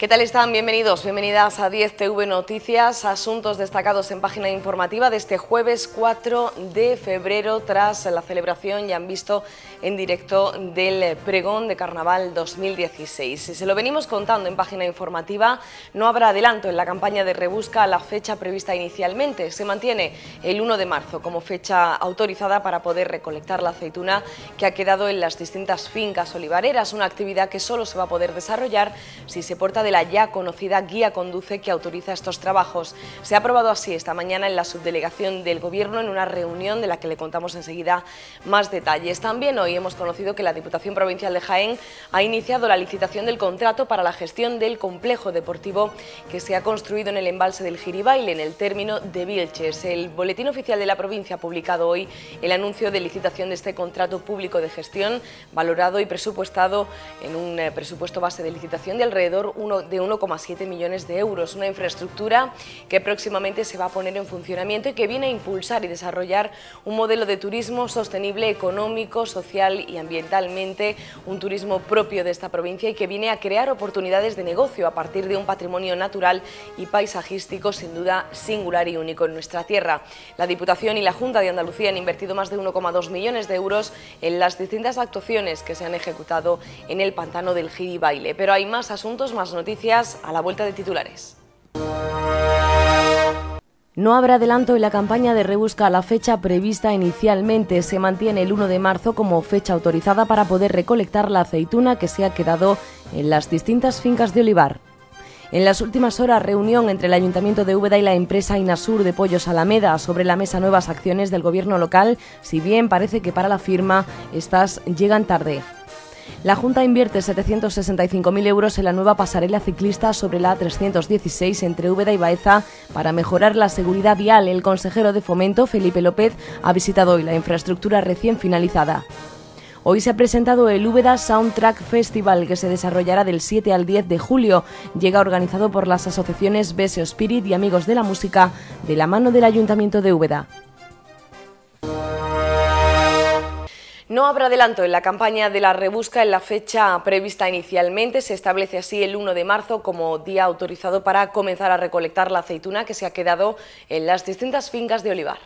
¿Qué tal están? Bienvenidos, bienvenidas a 10TV Noticias, asuntos destacados en página informativa de este jueves 4 de febrero tras la celebración, ya han visto, en directo del pregón de Carnaval 2016. Si se lo venimos contando en página informativa, no habrá adelanto en la campaña de rebusca a la fecha prevista inicialmente. Se mantiene el 1 de marzo como fecha autorizada para poder recolectar la aceituna que ha quedado en las distintas fincas olivareras, una actividad que solo se va a poder desarrollar si se porta de la ya conocida guía conduce que autoriza estos trabajos. Se ha aprobado así esta mañana en la subdelegación del Gobierno en una reunión de la que le contamos enseguida más detalles. También hoy hemos conocido que la Diputación Provincial de Jaén ha iniciado la licitación del contrato para la gestión del complejo deportivo que se ha construido en el embalse del Giribaile, en el término de Vilches. El Boletín Oficial de la Provincia ha publicado hoy el anuncio de licitación de este contrato público de gestión valorado y presupuestado en un eh, presupuesto base de licitación de alrededor 1 ...de 1,7 millones de euros, una infraestructura que próximamente se va a poner en funcionamiento y que viene a impulsar y desarrollar un modelo de turismo sostenible económico, social y ambientalmente, un turismo propio de esta provincia y que viene a crear oportunidades de negocio a partir de un patrimonio natural y paisajístico sin duda singular y único en nuestra tierra. La Diputación y la Junta de Andalucía han invertido más de 1,2 millones de euros en las distintas actuaciones que se han ejecutado en el pantano del Giribaile. Pero hay más asuntos, más noticias noticias a la vuelta de titulares. No habrá adelanto en la campaña de rebusca a la fecha prevista inicialmente. Se mantiene el 1 de marzo como fecha autorizada para poder recolectar la aceituna que se ha quedado en las distintas fincas de olivar. En las últimas horas, reunión entre el Ayuntamiento de Úbeda y la empresa Inasur de Pollos Alameda sobre la mesa nuevas acciones del gobierno local, si bien parece que para la firma estas llegan tarde. La Junta invierte 765.000 euros en la nueva pasarela ciclista sobre la A316 entre Úbeda y Baeza para mejorar la seguridad vial. El consejero de Fomento, Felipe López, ha visitado hoy la infraestructura recién finalizada. Hoy se ha presentado el Úbeda Soundtrack Festival que se desarrollará del 7 al 10 de julio. Llega organizado por las asociaciones Beseo Spirit y Amigos de la Música de la mano del Ayuntamiento de Úbeda. No habrá adelanto en la campaña de la rebusca en la fecha prevista inicialmente. Se establece así el 1 de marzo como día autorizado para comenzar a recolectar la aceituna que se ha quedado en las distintas fincas de olivar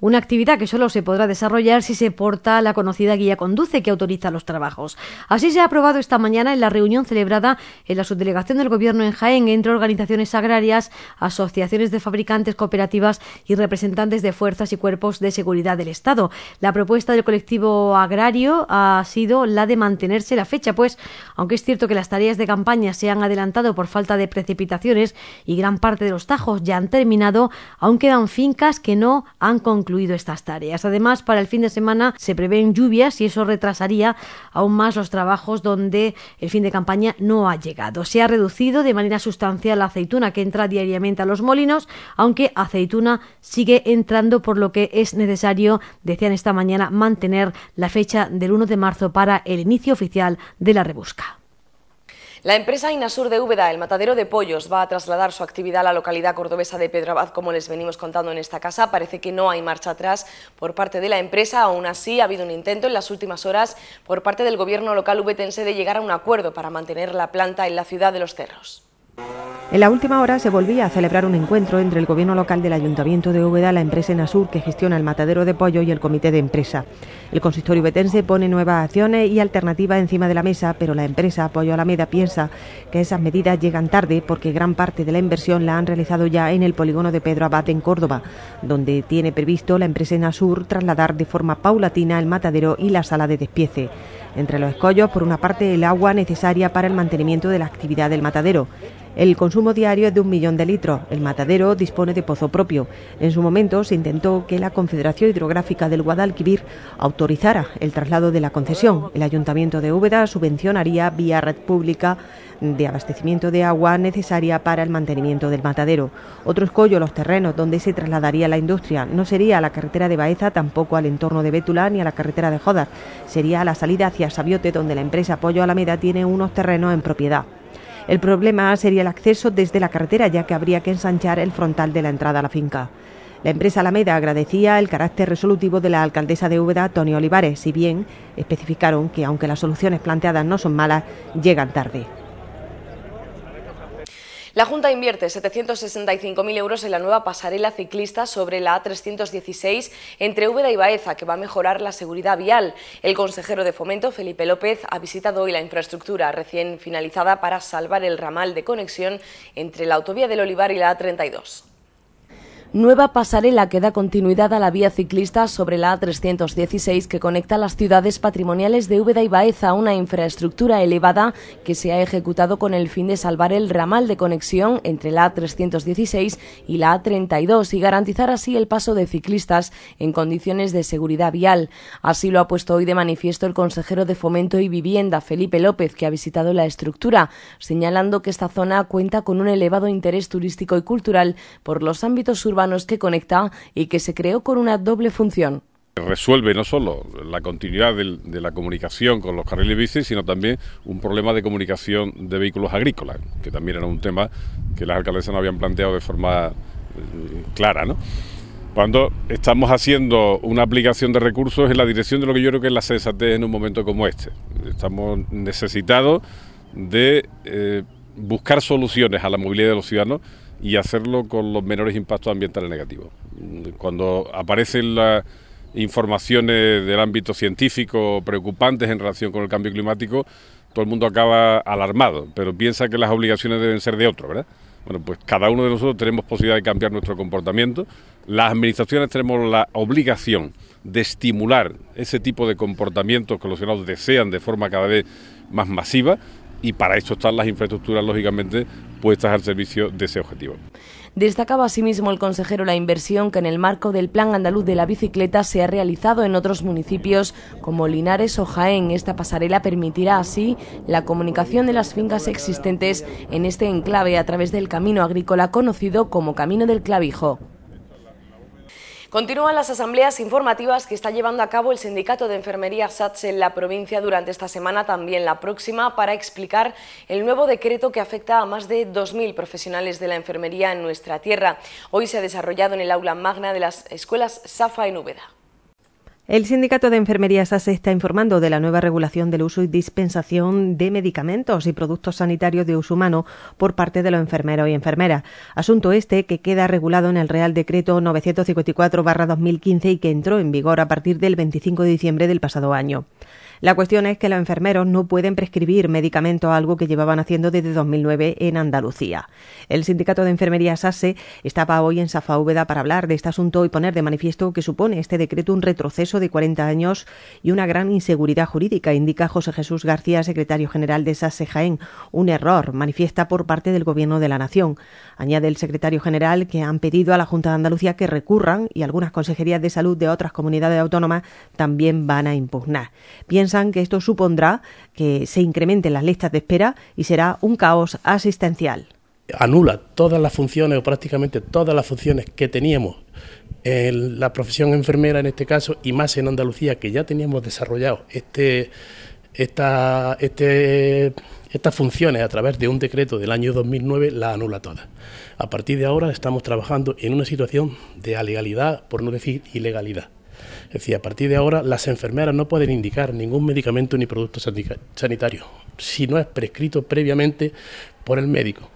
una actividad que solo se podrá desarrollar si se porta la conocida guía conduce que autoriza los trabajos. Así se ha aprobado esta mañana en la reunión celebrada en la subdelegación del Gobierno en Jaén entre organizaciones agrarias, asociaciones de fabricantes, cooperativas y representantes de fuerzas y cuerpos de seguridad del Estado. La propuesta del colectivo agrario ha sido la de mantenerse la fecha, pues aunque es cierto que las tareas de campaña se han adelantado por falta de precipitaciones y gran parte de los tajos ya han terminado, aún quedan fincas que no han concluido estas tareas. Además, para el fin de semana se prevén lluvias y eso retrasaría aún más los trabajos donde el fin de campaña no ha llegado. Se ha reducido de manera sustancial la aceituna que entra diariamente a los molinos, aunque aceituna sigue entrando por lo que es necesario, decían esta mañana, mantener la fecha del 1 de marzo para el inicio oficial de la rebusca. La empresa Inasur de Úbeda, el matadero de pollos, va a trasladar su actividad a la localidad cordobesa de Pedrabad, como les venimos contando en esta casa. Parece que no hay marcha atrás por parte de la empresa, aún así ha habido un intento en las últimas horas por parte del gobierno local ubetense de llegar a un acuerdo para mantener la planta en la ciudad de los cerros. En la última hora se volvía a celebrar un encuentro entre el gobierno local del Ayuntamiento de Úbeda, la empresa Enasur que gestiona el matadero de pollo y el comité de empresa. El consistorio betense pone nuevas acciones y alternativas encima de la mesa, pero la empresa Apoyo Alameda piensa que esas medidas llegan tarde porque gran parte de la inversión la han realizado ya en el polígono de Pedro Abad en Córdoba, donde tiene previsto la empresa Enasur trasladar de forma paulatina el matadero y la sala de despiece. Entre los escollos, por una parte, el agua necesaria para el mantenimiento de la actividad del matadero. El consumo diario es de un millón de litros. El matadero dispone de pozo propio. En su momento se intentó que la Confederación Hidrográfica del Guadalquivir autorizara el traslado de la concesión. El Ayuntamiento de Úbeda subvencionaría vía red pública de abastecimiento de agua necesaria para el mantenimiento del matadero. Otro escollo, los terrenos donde se trasladaría la industria. No sería a la carretera de Baeza, tampoco al entorno de Bétula ni a la carretera de Jodar. Sería a la salida hacia Sabiote, donde la empresa Apoyo Alameda tiene unos terrenos en propiedad. El problema sería el acceso desde la carretera, ya que habría que ensanchar el frontal de la entrada a la finca. La empresa Alameda agradecía el carácter resolutivo de la alcaldesa de Úbeda, Tony Olivares, si bien especificaron que, aunque las soluciones planteadas no son malas, llegan tarde. La Junta invierte 765.000 euros en la nueva pasarela ciclista sobre la A316 entre Úbeda y Baeza, que va a mejorar la seguridad vial. El consejero de Fomento, Felipe López, ha visitado hoy la infraestructura recién finalizada para salvar el ramal de conexión entre la autovía del Olivar y la A32 nueva pasarela que da continuidad a la vía ciclista sobre la A316 que conecta las ciudades patrimoniales de Úbeda y Baeza, una infraestructura elevada que se ha ejecutado con el fin de salvar el ramal de conexión entre la A316 y la A32 y garantizar así el paso de ciclistas en condiciones de seguridad vial. Así lo ha puesto hoy de manifiesto el consejero de Fomento y Vivienda, Felipe López, que ha visitado la estructura, señalando que esta zona cuenta con un elevado interés turístico y cultural por los ámbitos urbanos que conecta y que se creó con una doble función resuelve no solo la continuidad de, la comunicación con los carriles bici, sino también un problema de comunicación de vehículos agrícolas, que también era un tema que las alcaldesas no habían planteado de forma eh, clara. ¿no? Cuando estamos haciendo una aplicación de recursos en la dirección de lo que yo creo que es la CSAT... en un momento como este. Estamos necesitados de eh, buscar soluciones a la movilidad de los ciudadanos y hacerlo con los menores impactos ambientales negativos. Cuando aparecen las informaciones del ámbito científico preocupantes en relación con el cambio climático, todo el mundo acaba alarmado, pero piensa que las obligaciones deben ser de otro, ¿verdad? Bueno, pues cada uno de nosotros tenemos posibilidad de cambiar nuestro comportamiento. Las administraciones tenemos la obligación de estimular ese tipo de comportamientos que los ciudadanos desean de forma cada vez más masiva y para eso están las infraestructuras, lógicamente, puestas al servicio de ese objetivo. Destacaba asimismo el consejero la inversión que en el marco del Plan Andaluz de la Bicicleta se ha realizado en otros municipios como Linares o Jaén. Esta pasarela permitirá así la comunicación de las fincas existentes en este enclave a través del camino agrícola conocido como Camino del Clavijo. Continúan las asambleas informativas que está llevando a cabo el Sindicato de Enfermería SATS en la provincia durante esta semana, también la próxima, para explicar el nuevo decreto que afecta a más de 2.000 profesionales de la enfermería en nuestra tierra. Hoy se ha desarrollado en el aula magna de las escuelas SAFA en Úbeda. El Sindicato de Enfermería SASE está informando de la nueva regulación del uso y dispensación de medicamentos y productos sanitarios de uso humano por parte de los enfermeros y enfermeras. Asunto este que queda regulado en el Real Decreto 954-2015 y que entró en vigor a partir del 25 de diciembre del pasado año. La cuestión es que los enfermeros no pueden prescribir medicamentos, algo que llevaban haciendo desde 2009 en Andalucía. El sindicato de enfermería SASE estaba hoy en Safaúbeda para hablar de este asunto y poner de manifiesto que supone este decreto un retroceso de 40 años y una gran inseguridad jurídica, indica José Jesús García, secretario general de SASE Jaén. Un error manifiesta por parte del Gobierno de la Nación. Añade el secretario general que han pedido a la Junta de Andalucía que recurran y algunas consejerías de salud de otras comunidades autónomas también van a impugnar piensan que esto supondrá que se incrementen las listas de espera y será un caos asistencial. Anula todas las funciones o prácticamente todas las funciones que teníamos en la profesión enfermera en este caso y más en Andalucía que ya teníamos desarrollado este, este estas funciones a través de un decreto del año 2009 la anula todas. A partir de ahora estamos trabajando en una situación de alegalidad, por no decir ilegalidad. Es decir, a partir de ahora las enfermeras no pueden indicar ningún medicamento ni producto sanitario si no es prescrito previamente por el médico.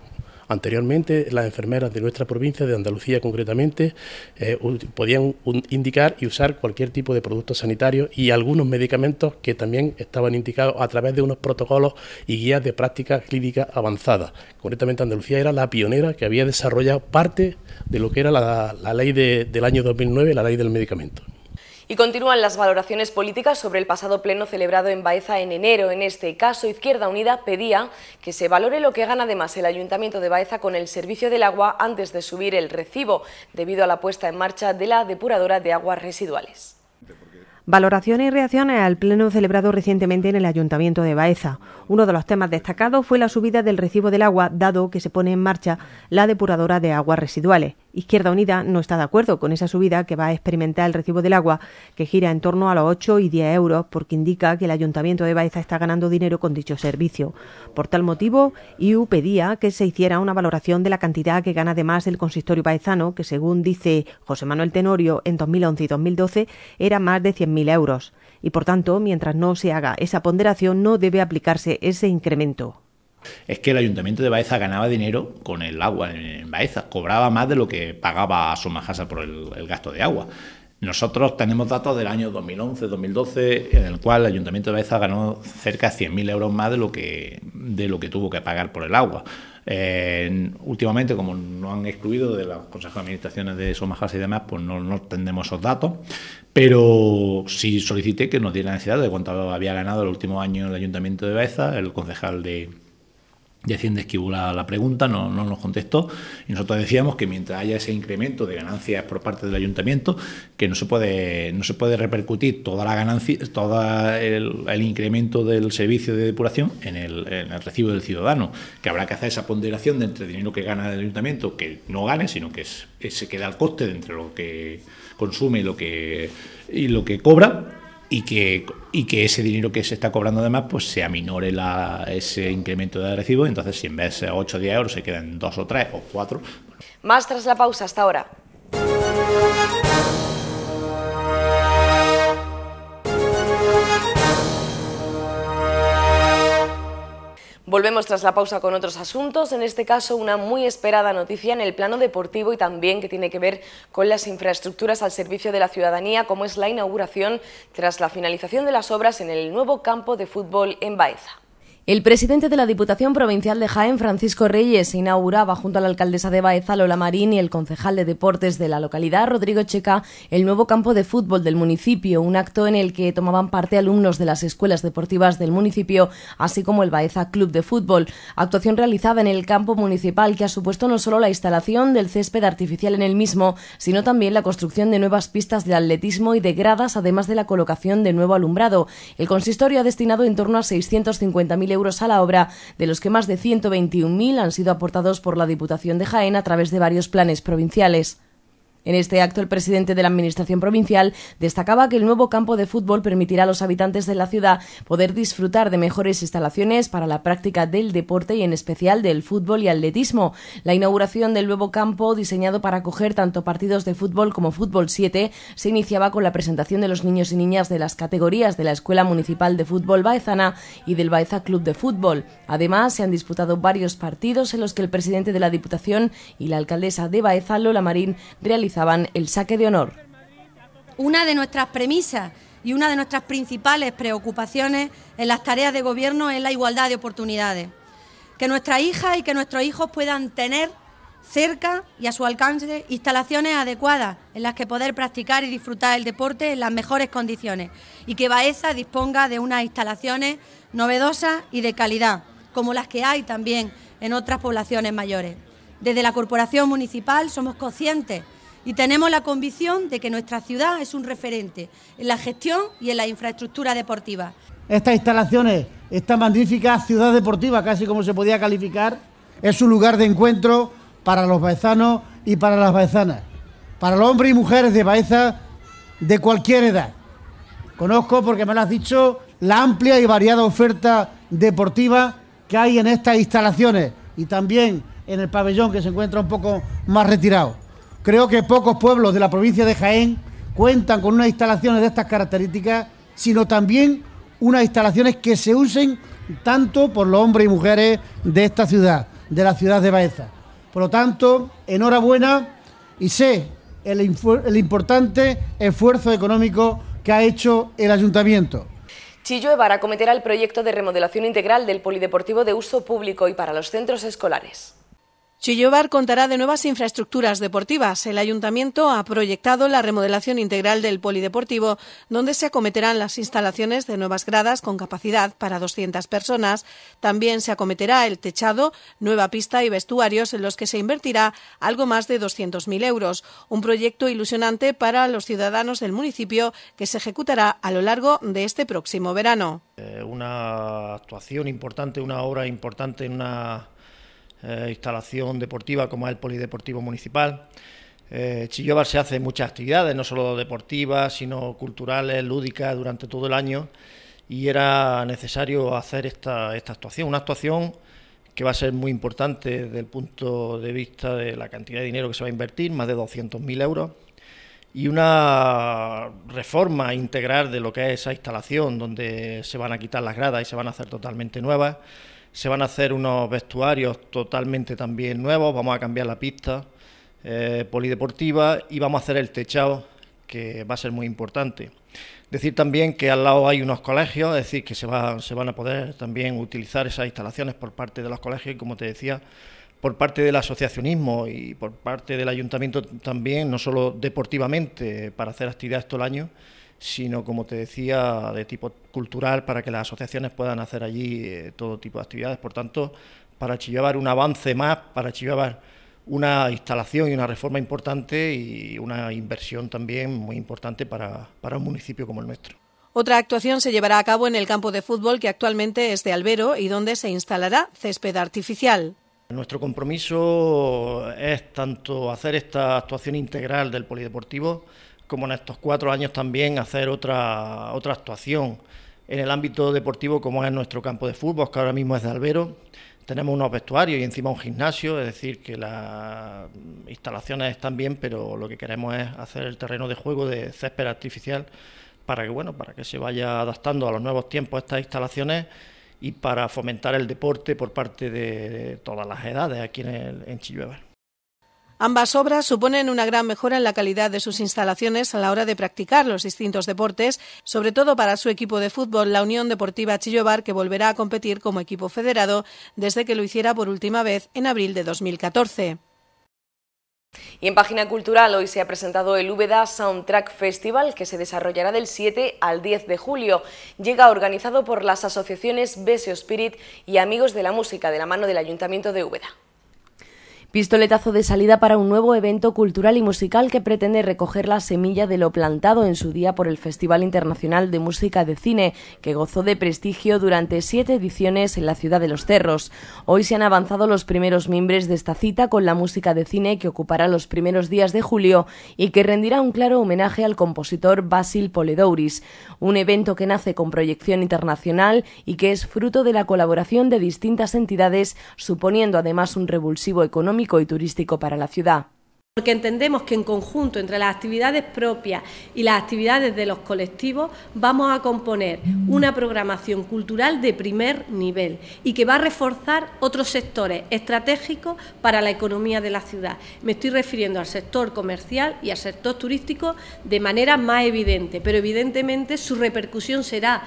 Anteriormente, las enfermeras de nuestra provincia, de Andalucía concretamente, eh, podían indicar y usar cualquier tipo de producto sanitario y algunos medicamentos que también estaban indicados a través de unos protocolos y guías de práctica clínica avanzada. Concretamente, Andalucía era la pionera que había desarrollado parte de lo que era la, ley del año 2009, la ley del medicamento. Y continúan las valoraciones políticas sobre el pasado pleno celebrado en Baeza en enero. En este caso, Izquierda Unida pedía que se valore lo que gana además el Ayuntamiento de Baeza con el servicio del agua antes de subir el recibo, debido a la puesta en marcha de la depuradora de aguas residuales. Valoraciones y reacciones al pleno celebrado recientemente en el Ayuntamiento de Baeza. Uno de los temas destacados fue la subida del recibo del agua, dado que se pone en marcha la depuradora de aguas residuales. Izquierda Unida no está de acuerdo con esa subida que va a experimentar el recibo del agua, que gira en torno a los 8 y 10 euros, porque indica que el Ayuntamiento de Baeza está ganando dinero con dicho servicio. Por tal motivo, IU pedía que se hiciera una valoración de la cantidad que gana además el consistorio baezano, que según dice José Manuel Tenorio, en 2011 y 2012 era más de 100 mil euros y, por tanto, mientras no se haga esa ponderación, no debe aplicarse ese incremento. Es que el ayuntamiento de Baeza ganaba dinero con el agua en Baeza, cobraba más de lo que pagaba a Somajasa por el, gasto de agua. Nosotros tenemos datos del año 2011-2012 en el cual el ayuntamiento de Baeza ganó cerca de 100.000 euros más de lo, que, de lo que tuvo que pagar por el agua. últimamente, como no han excluido de los consejos de administraciones de Somajasa y demás, pues no, no esos datos pero sí solicité que nos diera la de cuánto había ganado el último año el ayuntamiento de Baeza, el concejal de, Hacienda esquivó la, la pregunta, no, nos contestó y nosotros decíamos que mientras haya ese incremento de ganancias por parte del ayuntamiento, que no se puede, no se puede repercutir toda la ganancia, todo el, incremento del servicio de depuración en el, recibo del ciudadano, que habrá que hacer esa ponderación de entre el dinero que gana el ayuntamiento, que no gane, sino que se queda al coste de entre lo que consume lo que, y lo que cobra y que, ese dinero que se está cobrando además pues se aminore ese incremento de recibo, entonces si en vez de 8 o 10 euros se quedan 2 o 3 o 4. Más tras la pausa hasta ahora. Volvemos tras la pausa con otros asuntos, en este caso una muy esperada noticia en el plano deportivo y también que tiene que ver con las infraestructuras al servicio de la ciudadanía, como es la inauguración tras la finalización de las obras en el nuevo campo de fútbol en Baeza. El presidente de la Diputación Provincial de Jaén, Francisco Reyes, inauguraba junto a la alcaldesa de Baeza, Lola Marín, y el concejal de deportes de la localidad, Rodrigo Checa, el nuevo campo de fútbol del municipio, un acto en el que tomaban parte alumnos de las escuelas deportivas del municipio, así como el Baeza Club de Fútbol. Actuación realizada en el campo municipal que ha supuesto no solo la instalación del césped artificial en el mismo, sino también la construcción de nuevas pistas de atletismo y de gradas, además de la colocación de nuevo alumbrado. El consistorio ha destinado en torno a 650.000 euros euros a la obra, de los que más de 121.000 han sido aportados por la Diputación de Jaén a través de varios planes provinciales. En este acto, el presidente de la Administración Provincial destacaba que el nuevo campo de fútbol permitirá a los habitantes de la ciudad poder disfrutar de mejores instalaciones para la práctica del deporte y en especial del fútbol y atletismo. La inauguración del nuevo campo, diseñado para acoger tanto partidos de fútbol como fútbol 7, se iniciaba con la presentación de los niños y niñas de las categorías de la Escuela Municipal de Fútbol Baezana y del Baeza Club de Fútbol. Además, se han disputado varios partidos en los que el presidente de la Diputación y la alcaldesa de Baeza, Lola Marín, realizaron el saque de honor. Una de nuestras premisas y una de nuestras principales preocupaciones en las tareas de gobierno es la igualdad de oportunidades. Que nuestras hijas y que nuestros hijos puedan tener cerca y a su alcance instalaciones adecuadas en las que poder practicar y disfrutar el deporte en las mejores condiciones y que Baeza disponga de unas instalaciones novedosas y de calidad, como las que hay también en otras poblaciones mayores. Desde la Corporación Municipal somos conscientes y tenemos la convicción de que nuestra ciudad es un referente en la gestión y en la infraestructura deportiva. Estas instalaciones, esta magnífica ciudad deportiva, casi como se podía calificar, es un lugar de encuentro para los baezanos y para las baezanas, para los hombres y mujeres de Baeza de cualquier edad. Conozco, porque me lo has dicho, la amplia y variada oferta deportiva que hay en estas instalaciones y también en el pabellón que se encuentra un poco más retirado. Creo que pocos pueblos de la provincia de Jaén cuentan con unas instalaciones de estas características, sino también unas instalaciones que se usen tanto por los hombres y mujeres de esta ciudad, de la ciudad de Baeza. Por lo tanto, enhorabuena y sé el, importante esfuerzo económico que ha hecho el ayuntamiento. Chillo Evara acometerá el proyecto de remodelación integral del Polideportivo de uso público y para los centros escolares. Chillobar contará de nuevas infraestructuras deportivas. El ayuntamiento ha proyectado la remodelación integral del polideportivo, donde se acometerán las instalaciones de nuevas gradas con capacidad para 200 personas. También se acometerá el techado, nueva pista y vestuarios en los que se invertirá algo más de 200.000 euros. Un proyecto ilusionante para los ciudadanos del municipio que se ejecutará a lo largo de este próximo verano. Eh, una actuación importante, una obra importante en una eh, instalación deportiva como es el Polideportivo Municipal. Eh, Chillobar se hace muchas actividades, no solo deportivas, sino culturales, lúdicas, durante todo el año y era necesario hacer esta, esta actuación, una actuación que va a ser muy importante desde el punto de vista de la cantidad de dinero que se va a invertir, más de 200.000 euros, y una reforma integral de lo que es esa instalación, donde se van a quitar las gradas y se van a hacer totalmente nuevas. Se van a hacer unos vestuarios totalmente también nuevos, vamos a cambiar la pista eh, polideportiva y vamos a hacer el techado, que va a ser muy importante. Decir también que al lado hay unos colegios, es decir, que se, se van a poder también utilizar esas instalaciones por parte de los colegios y, como te decía, por parte del asociacionismo y por parte del ayuntamiento también, no solo deportivamente, para hacer actividades todo el año, sino como te decía, de tipo cultural para que las asociaciones puedan hacer allí eh, todo tipo de actividades. Por tanto, para Chillabar un avance más, para Chillabar una instalación y una reforma importante y una inversión también muy importante para, para un municipio como el nuestro. Otra actuación se llevará a cabo en el campo de fútbol que actualmente es de Albero y donde se instalará césped artificial. Nuestro compromiso es tanto hacer esta actuación integral del polideportivo como en estos cuatro años también hacer otra, otra actuación en el ámbito deportivo como es nuestro campo de fútbol, que ahora mismo es de Albero. Tenemos unos vestuarios y encima un gimnasio, es decir, que las instalaciones están bien, pero lo que queremos es hacer el terreno de juego de césped artificial para que, bueno, para que se vaya adaptando a los nuevos tiempos estas instalaciones y para fomentar el deporte por parte de todas las edades aquí en, el, Ambas obras suponen una gran mejora en la calidad de sus instalaciones a la hora de practicar los distintos deportes, sobre todo para su equipo de fútbol, la Unión Deportiva Chillobar, que volverá a competir como equipo federado desde que lo hiciera por última vez en abril de 2014. Y en Página Cultural hoy se ha presentado el Úbeda Soundtrack Festival que se desarrollará del 7 al 10 de julio. Llega organizado por las asociaciones Beseo Spirit y Amigos de la Música de la mano del Ayuntamiento de Úbeda. Pistoletazo de salida para un nuevo evento cultural y musical que pretende recoger la semilla de lo plantado en su día por el Festival Internacional de Música de Cine, que gozó de prestigio durante siete ediciones en la ciudad de Los Cerros. Hoy se han avanzado los primeros miembros de esta cita con la música de cine que ocupará los primeros días de julio y que rendirá un claro homenaje al compositor Basil Poledouris, un evento que nace con proyección internacional y que es fruto de la colaboración de distintas entidades, suponiendo además un revulsivo económico y turístico para la ciudad porque entendemos que en conjunto entre las actividades propias y las actividades de los colectivos vamos a componer una programación cultural de primer nivel y que va a reforzar otros sectores estratégicos para la economía de la ciudad. Me estoy refiriendo al sector comercial y al sector turístico de manera más evidente, pero evidentemente su repercusión será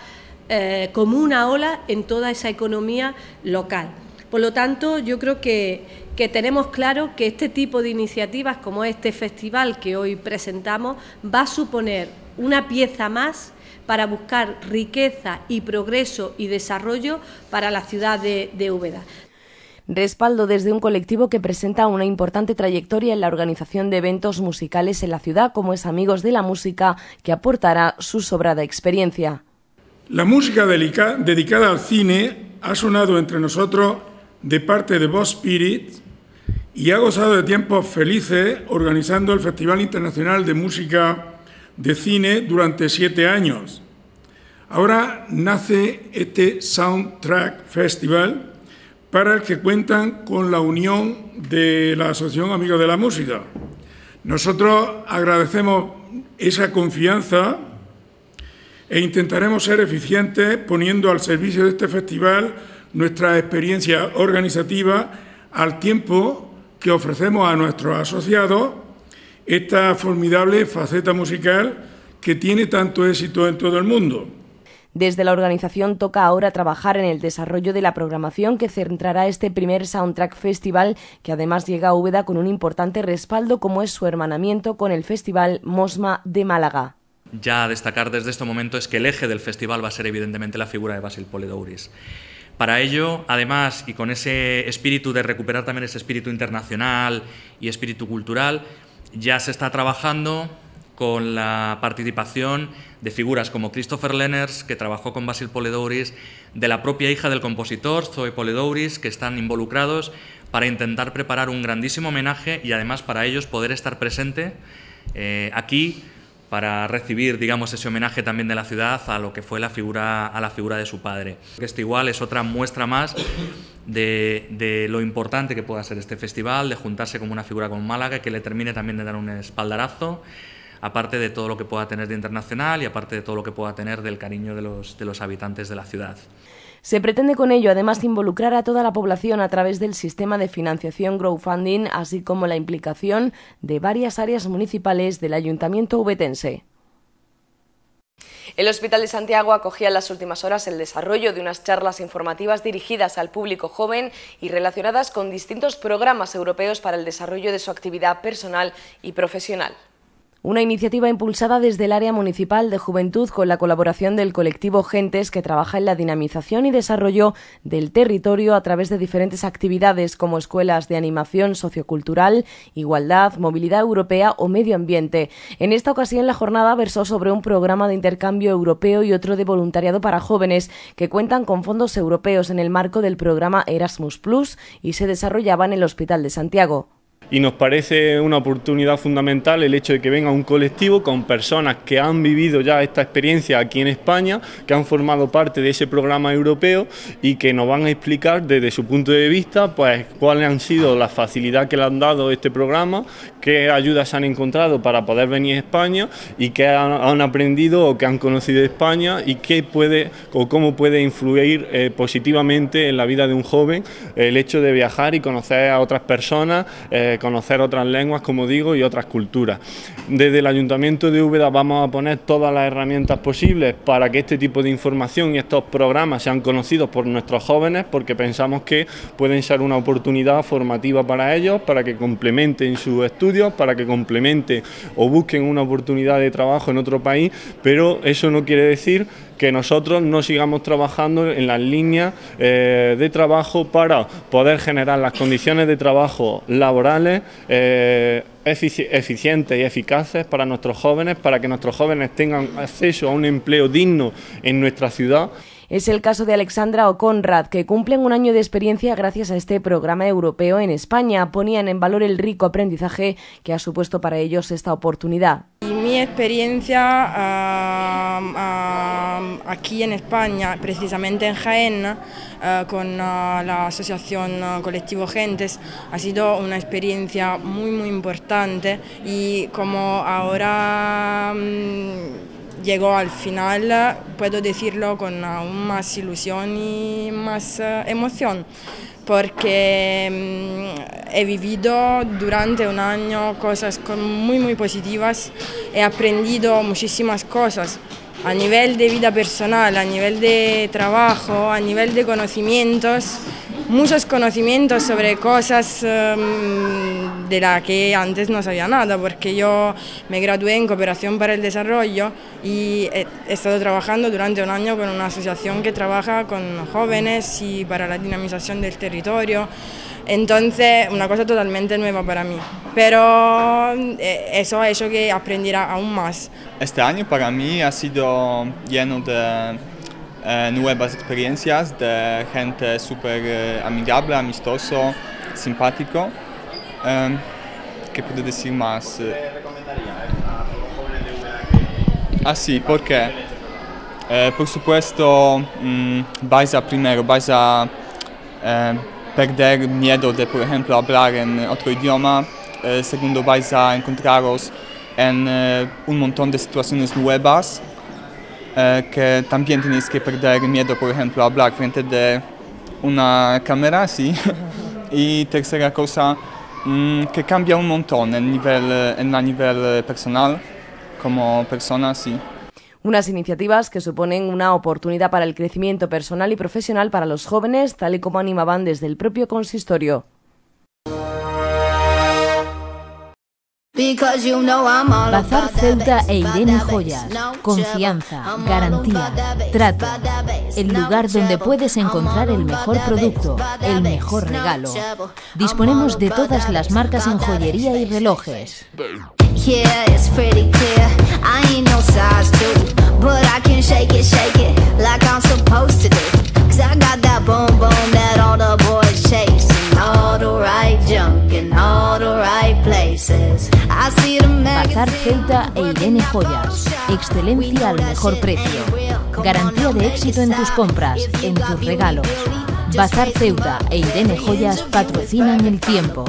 eh, como una ola en toda esa economía local. Por lo tanto, yo creo que, que tenemos claro que este tipo de iniciativas, como este festival que hoy presentamos, va a suponer una pieza más para buscar riqueza y progreso y desarrollo para la ciudad de, Úbeda respaldo desde un colectivo que presenta una importante trayectoria en la organización de eventos musicales en la ciudad, como es Amigos de la Música, que aportará su sobrada experiencia. La música dedicada al cine ha sonado entre nosotros de parte de Boss Spirit y ha gozado de tiempos felices organizando el Festival Internacional de Música de Cine durante siete años. Ahora nace este Soundtrack Festival para el que cuentan con la unión de la Asociación Amigos de la Música. Nosotros agradecemos esa confianza e intentaremos ser eficientes poniendo al servicio de este festival nuestra experiencia organizativa al tiempo que ofrecemos a nuestros asociados esta formidable faceta musical que tiene tanto éxito en todo el mundo. Desde la organización toca ahora trabajar en el desarrollo de la programación que centrará este primer Soundtrack Festival, que además llega a Úbeda con un importante respaldo como es su hermanamiento con el Festival Mosma de Málaga. Ya a destacar desde este momento es que el eje del festival va a ser evidentemente la figura de Basil Poledouris. Para ello, además, y con ese espíritu de recuperar también ese espíritu internacional y espíritu cultural, ya se está trabajando con la participación de figuras como Christopher Lenners, que trabajó con Basil Poledouris, de la propia hija del compositor, Zoe Poledouris, que están involucrados para intentar preparar un grandísimo homenaje y además para ellos poder estar presente eh, aquí para recibir, digamos, ese homenaje también de la ciudad a lo que fue la figura, a la figura de su padre. Este igual es otra muestra más de, lo importante que pueda ser este festival, de juntarse como una figura con Málaga, que le termine también de dar un espaldarazo, aparte de todo lo que pueda tener de internacional y aparte de todo lo que pueda tener del cariño de los habitantes de la ciudad. Se pretende con ello además involucrar a toda la población a través del sistema de financiación crowdfunding, así como la implicación de varias áreas municipales del Ayuntamiento ubetense. El Hospital de Santiago acogía en las últimas horas el desarrollo de unas charlas informativas dirigidas al público joven y relacionadas con distintos programas europeos para el desarrollo de su actividad personal y profesional una iniciativa impulsada desde el Área Municipal de Juventud con la colaboración del colectivo Gentes que trabaja en la dinamización y desarrollo del territorio a través de diferentes actividades como escuelas de animación sociocultural, igualdad, movilidad europea o medio ambiente. En esta ocasión la jornada versó sobre un programa de intercambio europeo y otro de voluntariado para jóvenes que cuentan con fondos europeos en el marco del programa Erasmus Plus y se desarrollaban en el Hospital de Santiago y nos parece una oportunidad fundamental el hecho de que venga un colectivo con personas que han vivido ya esta experiencia aquí en España, que han formado parte de ese programa europeo y que nos van a explicar desde su punto de vista pues cuáles han sido la facilidad que le han dado este programa, qué ayudas han encontrado para poder venir a España y qué han, aprendido o qué han conocido de España y qué puede o cómo puede influir eh, positivamente en la vida de un joven el hecho de viajar y conocer a otras personas. Eh, conocer otras lenguas, como digo, y otras culturas. Desde el Ayuntamiento de Úbeda vamos a poner todas las herramientas posibles para que este tipo de información y estos programas sean conocidos por nuestros jóvenes, porque pensamos que pueden ser una oportunidad formativa para ellos, para que complementen sus estudios, para que complementen o busquen una oportunidad de trabajo en otro país, pero eso no quiere decir que nosotros no sigamos trabajando en las líneas eh, de trabajo para poder generar las condiciones de trabajo laborales eh, eficientes y eficaces para nuestros jóvenes, para que nuestros jóvenes tengan acceso a un empleo digno en nuestra ciudad. Es el caso de Alexandra o que cumplen un año de experiencia gracias a este programa europeo en España. Ponían en valor el rico aprendizaje que ha supuesto para ellos esta oportunidad. Y mi experiencia aquí en España, precisamente en Jaén, eh, con eh, la asociación eh, Colectivo Gentes, ha sido una experiencia muy, muy importante y como ahora... Mm, llegó al final, puedo decirlo con aún más ilusión y más eh, emoción, porque mm, he vivido durante un año cosas muy, muy positivas, he aprendido muchísimas cosas a nivel de vida personal, a nivel de trabajo, a nivel de conocimientos muchos conocimientos sobre cosas em, de las que antes no sabía nada, porque yo me gradué en cooperación para el desarrollo y he, estado trabajando durante un año con una asociación que trabaja con jóvenes y para la dinamización del territorio. Entonces, una cosa totalmente nueva para mí, pero eh, eso es hecho que aprendiera aún más. Este año para mí ha sido lleno de eh, nuevas experiencias de gente súper eh, amigable, amistoso, simpático. Em, ¿Qué puede decir más? Ah, sí, porque eh, por supuesto mm, vais a primero, vais a eh, perder miedo de, por ejemplo, hablar en otro idioma. segundo, vais a encontraros en un montón de situaciones nuevas eh, que también tienes que perder miedo, por ejemplo, a hablar frente de una cámara, sí. y tercera cosa, mm, que cambia un montón en, nivel, eh, nivel eh, personal, como persona, sí. Unas iniciativas que suponen una oportunidad para el crecimiento personal y profesional para los jóvenes, tal y como animaban desde el propio consistorio. Bazar Ceuta e Irene Joyas. Confianza, garantía, trato. El lugar donde puedes encontrar el mejor producto, el mejor regalo. Disponemos de todas las marcas en joyería y relojes. Bazar Ceuta e Irene Joyas. Excelencia al mejor precio. Garantía de éxito en tus compras, en tus regalos. Bazar Ceuta e Irene Joyas patrocinan el tiempo.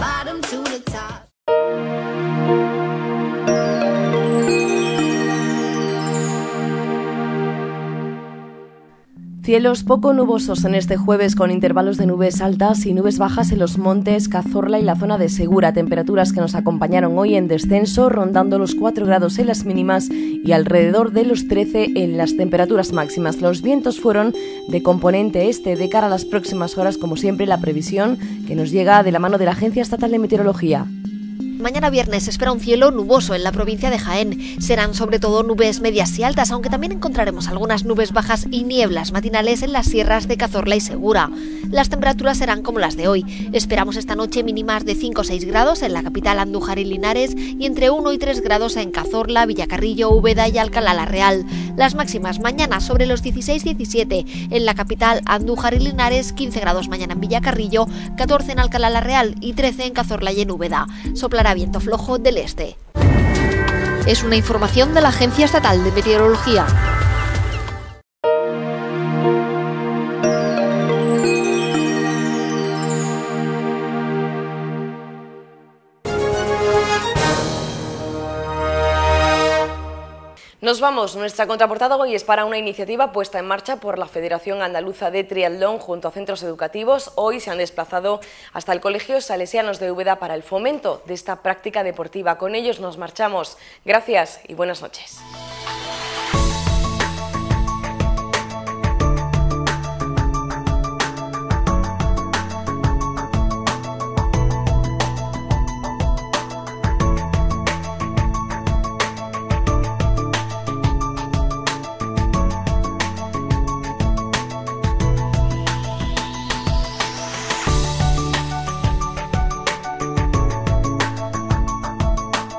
Cielos poco nubosos en este jueves con intervalos de nubes altas y nubes bajas en los montes, Cazorla y la zona de Segura, temperaturas que nos acompañaron hoy en descenso, rondando los 4 grados en las mínimas y alrededor de los 13 en las temperaturas máximas. Los vientos fueron de componente este de cara a las próximas horas, como siempre la previsión que nos llega de la mano de la Agencia Estatal de Meteorología. Mañana viernes espera un cielo nuboso en la provincia de Jaén. Serán sobre todo nubes medias y altas, aunque también encontraremos algunas nubes bajas y nieblas matinales en las sierras de Cazorla y Segura. Las temperaturas serán como las de hoy. Esperamos esta noche mínimas de 5 o 6 grados en la capital Andújar y Linares y entre 1 y 3 grados en Cazorla, Villacarrillo, Úbeda y Alcalá la Real. Las máximas mañana sobre los 16-17 en la capital Andújar y Linares, 15 grados mañana en Villacarrillo, 14 en Alcalá la Real y 13 en Cazorla y en Úbeda. ...para viento flojo del este. Es una información de la Agencia Estatal de Meteorología. Nos vamos, nuestra contraportada hoy es para una iniciativa puesta en marcha por la Federación Andaluza de Triatlón junto a centros educativos. Hoy se han desplazado hasta el Colegio Salesianos de Úbeda para el fomento de esta práctica deportiva. Con ellos nos marchamos. Gracias y buenas noches.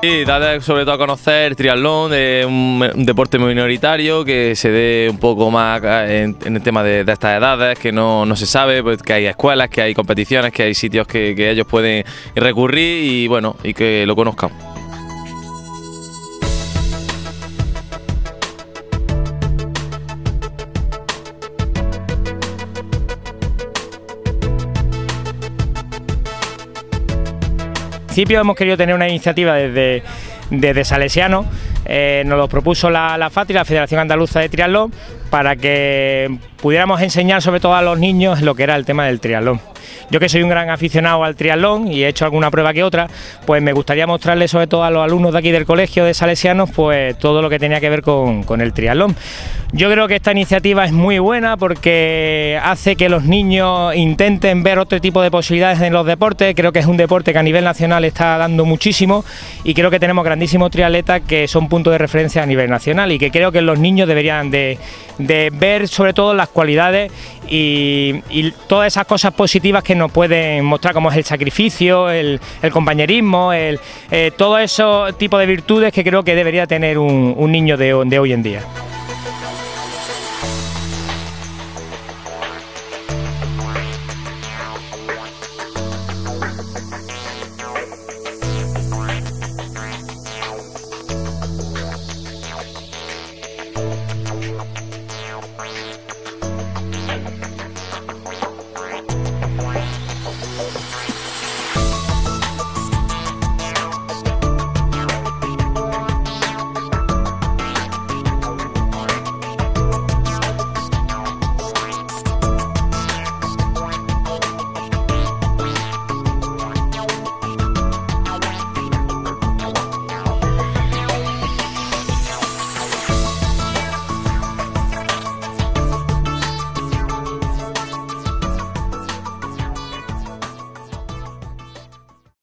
Sí, dar sobre todo a conocer el triatlón, un, deporte minoritario que se dé un poco más eh, en, el tema de, estas edades, que no, se sabe, pues, que hay escuelas, que hay competiciones, que hay sitios que, que ellos pueden recurrir y bueno, y que lo conozcan. principio hemos querido tener una iniciativa desde, Salesiano, eh, nos lo propuso la, la FATI, la Federación Andaluza de Triatlón, para que pudiéramos enseñar sobre todo a los niños lo que era el tema del triatlón. Yo que soy un gran aficionado al triatlón y he hecho alguna prueba que otra, pues me gustaría mostrarle sobre todo a los alumnos de aquí del colegio de Salesianos, pues todo lo que tenía que ver con, el triatlón. Yo creo que esta iniciativa es muy buena porque hace que los niños intenten ver otro tipo de posibilidades en los deportes. Creo que es un deporte que a nivel nacional está dando muchísimo y creo que tenemos grandísimos triatletas que son puntos de referencia a nivel nacional y que creo que los niños deberían de, de ver sobre todo las cualidades y, todas esas cosas positivas que nos pueden mostrar, como es el sacrificio, el, compañerismo, eh, todo ese tipo de virtudes que creo que debería tener un, niño de hoy en día.